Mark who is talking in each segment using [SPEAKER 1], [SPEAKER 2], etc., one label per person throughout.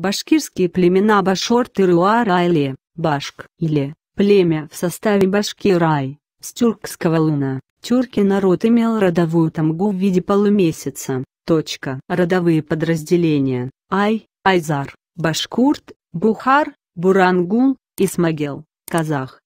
[SPEAKER 1] Башкирские племена Башорты, и Руарайли, Башк или племя в составе Башкирай, с тюркского луна. Тюрки народ имел родовую тамгу в виде полумесяца. Точка. Родовые подразделения. Ай, Айзар, Башкурт, Бухар, Бурангул, Исмагел, Казах,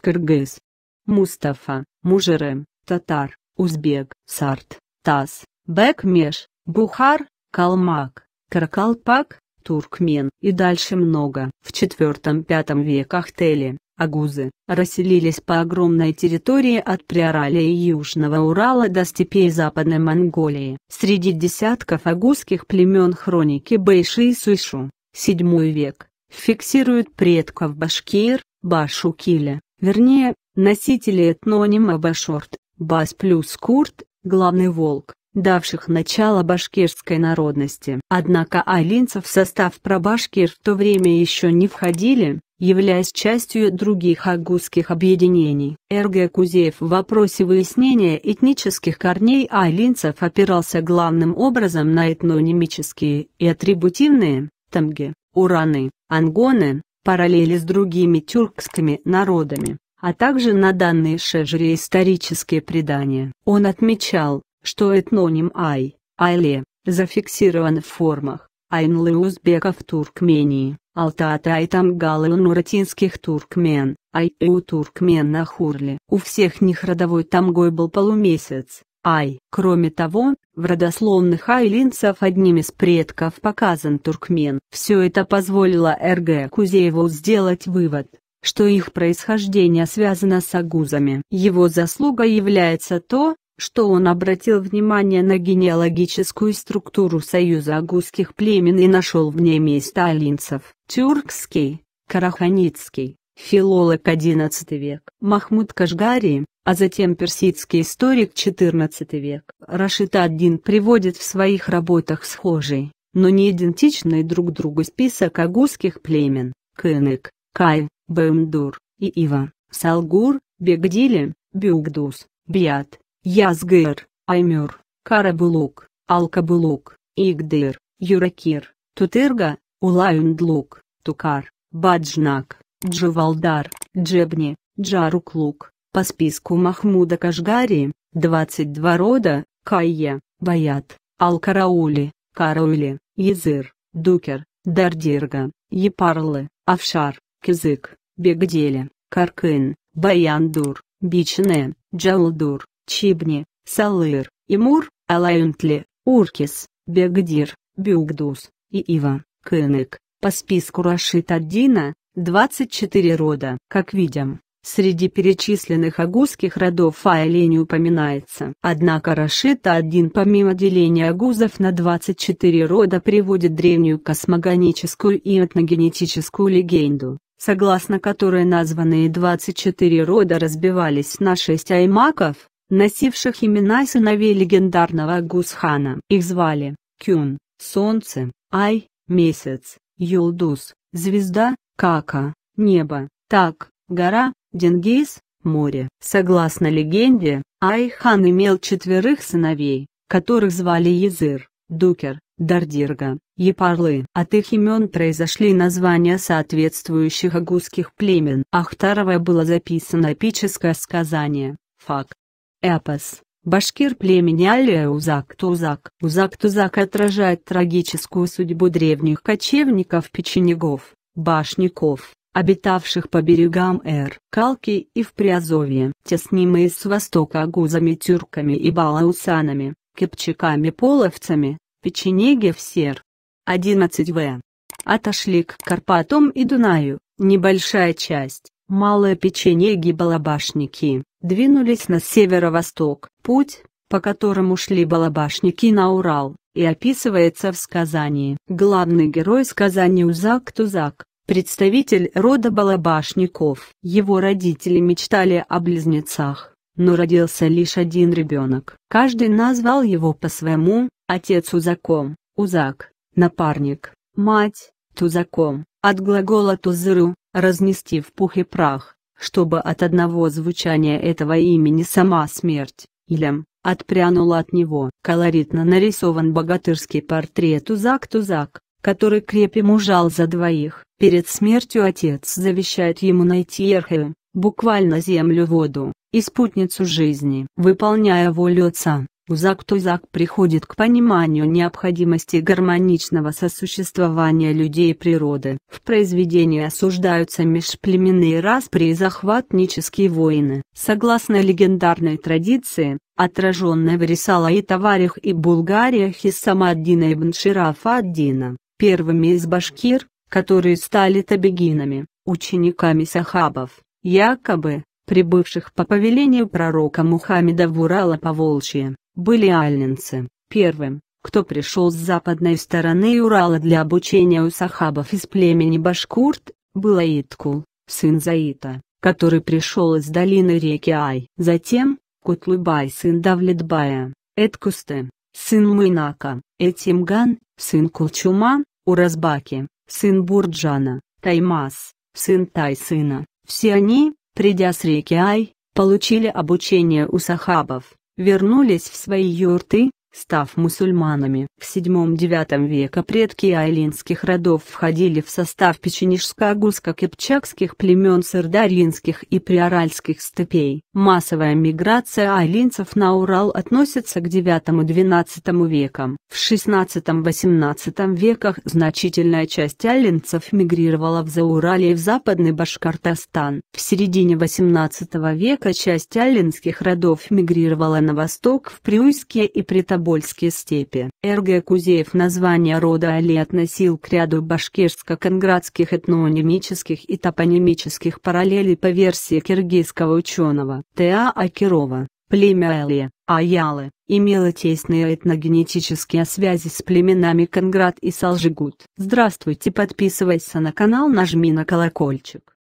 [SPEAKER 1] Кыргыз, Мустафа, Мужерем, Татар, Узбек, Сарт, Таз, Бекмеш, Бухар, Калмак, Каракалпак, туркмен и дальше много. В IV-V веках Тели, агузы, расселились по огромной территории от Приоралия и Южного Урала до степей Западной Монголии. Среди десятков агузских племен хроники Бэйши и Суйшу, VII век, фиксируют предков башкир, башукиля, вернее, носители этнонима башорт, бас плюс курт, главный волк, давших начало башкирской народности. Однако алинцы в состав пробашкир в то время еще не входили, являясь частью других агузских объединений. Эрге Кузеев в вопросе выяснения этнических корней алинцев опирался главным образом на этнонимические и атрибутивные, тамги, ураны, ангоны, параллели с другими тюркскими народами, а также на данные шежре исторические предания. Он отмечал, что этноним Ай, Айле, зафиксирован в формах Айнлы узбеков Туркмении, Алтата и Тамгалы у нуратинских туркмен, Ай и у туркмен на Хурли. У всех них родовой тамгой был полумесяц. Ай. Кроме того, в родословных айлинцев одним из предков показан туркмен. Все это позволило РГ Кузееву сделать вывод, что их происхождение связано с агузами. Его заслуга является то, что он обратил внимание на генеалогическую структуру союза агузских племен и нашел в ней место алинцев. Тюркский, Караханицкий, филолог XI век, Махмуд Кашгари, а затем персидский историк XIV век. Рашид один приводит в своих работах схожий, но не идентичный друг другу список агузских племен, Кынык, Кай, Бэмдур, Ива, Салгур, Бегдили, Бюгдус, Биат, Язгыр, Аймюр, Карабулук, Алкабулук, Игдыр, Юракир, Тутырга, Улаюндлук, Тукар, Баджнак, Дживалдар, Джебни, Джаруклук, по списку Махмуда Кашгари, 22 рода, Кайя, Баят, Алкараули, Караули, Языр, Дукер, Дардирга, Епарлы, Афшар, Кизык, Бегдели, Каркын, Баяндур, Бичне, Джалдур, Чибни, Салыр, Имур, Алаюнтли, Уркис, Бегдир, Бюгдус, и Ива, Кынек. По списку Рашид Аддина, 24 рода. Как видим, среди перечисленных агузских родов Айли не упоминается. Однако Рашид Аддин помимо деления агузов на 24 рода приводит древнюю космогоническую и этногенетическую легенду, согласно которой названные 24 рода разбивались на 6 аймаков, носивших имена сыновей легендарного Гусхана. Их звали Кюн, Солнце, Ай, Месяц, Юлдус, Звезда, Кака, Небо, Так, Гора, Денгиз, Море. Согласно легенде, Айхан имел четверых сыновей, которых звали Языр, Дукер, Дардирга, Епарлы. От их имен произошли названия соответствующих агузских племен. Ахтарова было записано эпическое сказание, факт, Эпос. Башкир племени Алия Узак-Тузак. Узак-Тузак отражает трагическую судьбу древних кочевников-печенегов, башников, обитавших по берегам Эр, Калки и в Приазовье, теснимые с востока гузами тюрками и балаусанами, кипчаками-половцами, печенеги в Сер. 11 В. Отошли к Карпатам и Дунаю, небольшая часть, Малое печенье и балабашники двинулись на северо-восток. Путь, по которому шли балабашники на Урал, и описывается в сказании. Главный герой сказания Узак Тузак, представитель рода балабашников. Его родители мечтали о близнецах, но родился лишь один ребенок. Каждый назвал его по-своему, отец Узаком, Узак, напарник, мать, Тузаком, от глагола «тузыру», разнести в пух и прах, чтобы от одного звучания этого имени сама смерть, Илем, отпрянула от него. Колоритно нарисован богатырский портрет Узак-Тузак, который крепим ужал за двоих. Перед смертью отец завещает ему найти Ерхеве, буквально землю-воду, и спутницу жизни. Выполняя волю отца, Узак-Тузак приходит к пониманию необходимости гармоничного сосуществования людей и природы. В произведении осуждаются межплеменные распри и захватнические войны. Согласно легендарной традиции, отраженной в Рисала-и-Товарях и Булгариях из Самаддина ибн Ширафа-Аддина, первыми из башкир, которые стали табегинами, учениками сахабов, якобы, прибывших по повелению пророка Мухаммеда в Урала по Волчье были альнинцы, первым, кто пришел с западной стороны Урала для обучения у сахабов из племени Башкурт, был Аиткул, сын Заита, который пришел из долины реки Ай. Затем, Кутлыбай сын Давлетбая, Эткусты, сын Мынака, Этимган, сын Кулчума, Уразбаки, сын Бурджана, Таймас, сын Тайсына. Все они, придя с реки Ай, получили обучение у сахабов вернулись в свои юрты, Став мусульманами, в VII-IX веке предки айлинских родов входили в состав печенежско-агульско-кипчакских племен сырдарьинских и приоральских степей. Массовая миграция айлинцев на Урал относится к IX-XII векам. В XVI-XVIII веках значительная часть айлинцев мигрировала в Зауралье и в Западный Башкортостан. В середине XVIII века часть айлинских родов мигрировала на восток в Приуйские и Притовские Тобольские степи. Р.Г. Кузеев название рода Али относил к ряду башкирско-конградских этнонимических и топонимических параллелей по версии киргизского ученого. Т.А. Акирова, племя Али, Аялы, имело тесные этногенетические связи с племенами Конград и Салжигут. Здравствуйте, подписывайся на канал, нажми на колокольчик.